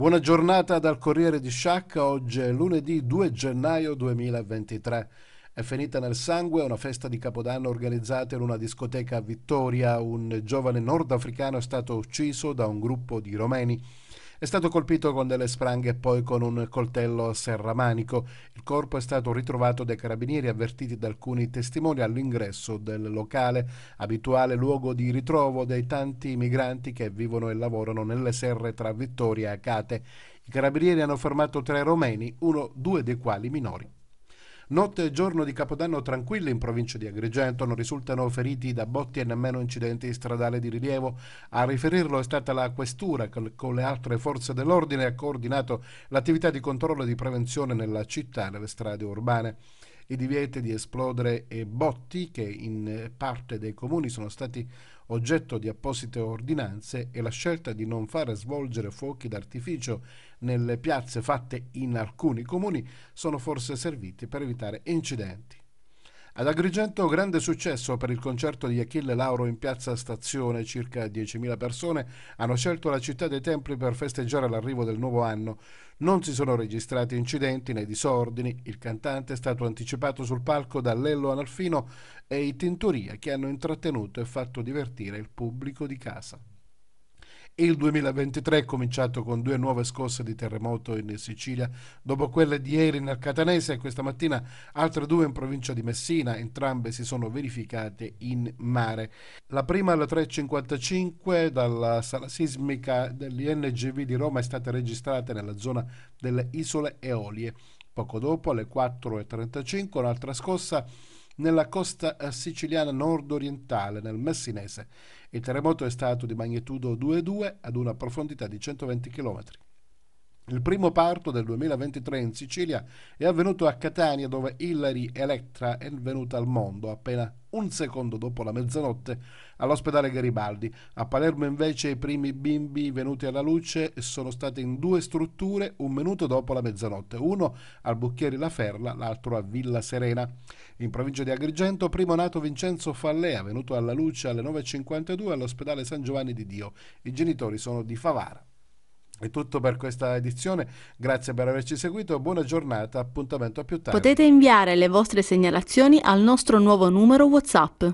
Buona giornata dal Corriere di Sciacca, oggi è lunedì 2 gennaio 2023. È finita nel sangue una festa di Capodanno organizzata in una discoteca a Vittoria. Un giovane nordafricano è stato ucciso da un gruppo di romeni. È stato colpito con delle spranghe e poi con un coltello serramanico. Il corpo è stato ritrovato dai carabinieri avvertiti da alcuni testimoni all'ingresso del locale, abituale luogo di ritrovo dei tanti migranti che vivono e lavorano nelle serre tra Vittoria e Acate. I carabinieri hanno fermato tre romeni, uno due dei quali minori. Notte e giorno di Capodanno tranquilli in provincia di Agrigento, non risultano feriti da botti e nemmeno incidenti stradali di rilievo. A riferirlo è stata la Questura che con le altre forze dell'ordine ha coordinato l'attività di controllo e di prevenzione nella città e nelle strade urbane i divieti di esplodere e botti che in parte dei comuni sono stati oggetto di apposite ordinanze e la scelta di non far svolgere fuochi d'artificio nelle piazze fatte in alcuni comuni sono forse serviti per evitare incidenti. Ad Agrigento grande successo per il concerto di Achille Lauro in piazza Stazione, circa 10.000 persone hanno scelto la città dei templi per festeggiare l'arrivo del nuovo anno. Non si sono registrati incidenti né disordini, il cantante è stato anticipato sul palco da Lello Analfino e i Tintoria che hanno intrattenuto e fatto divertire il pubblico di casa. Il 2023 è cominciato con due nuove scosse di terremoto in Sicilia, dopo quelle di ieri nel Catanese e questa mattina altre due in provincia di Messina, entrambe si sono verificate in mare. La prima alle 3.55 dalla sala sismica dell'INGV di Roma è stata registrata nella zona delle isole Eolie. Poco dopo, alle 4.35, un'altra scossa nella costa eh, siciliana nord-orientale, nel Messinese. Il terremoto è stato di magnitudo 2,2 ad una profondità di 120 km. Il primo parto del 2023 in Sicilia è avvenuto a Catania dove Hilary Electra è venuta al mondo appena un secondo dopo la mezzanotte all'ospedale Garibaldi. A Palermo invece i primi bimbi venuti alla luce sono stati in due strutture un minuto dopo la mezzanotte, uno al Bucchieri La Ferla, l'altro a Villa Serena. In provincia di Agrigento, primo nato Vincenzo Fallea, venuto alla luce alle 9.52 all'ospedale San Giovanni di Dio. I genitori sono di Favara. È tutto per questa edizione, grazie per averci seguito, buona giornata, appuntamento a più tardi. Potete inviare le vostre segnalazioni al nostro nuovo numero WhatsApp.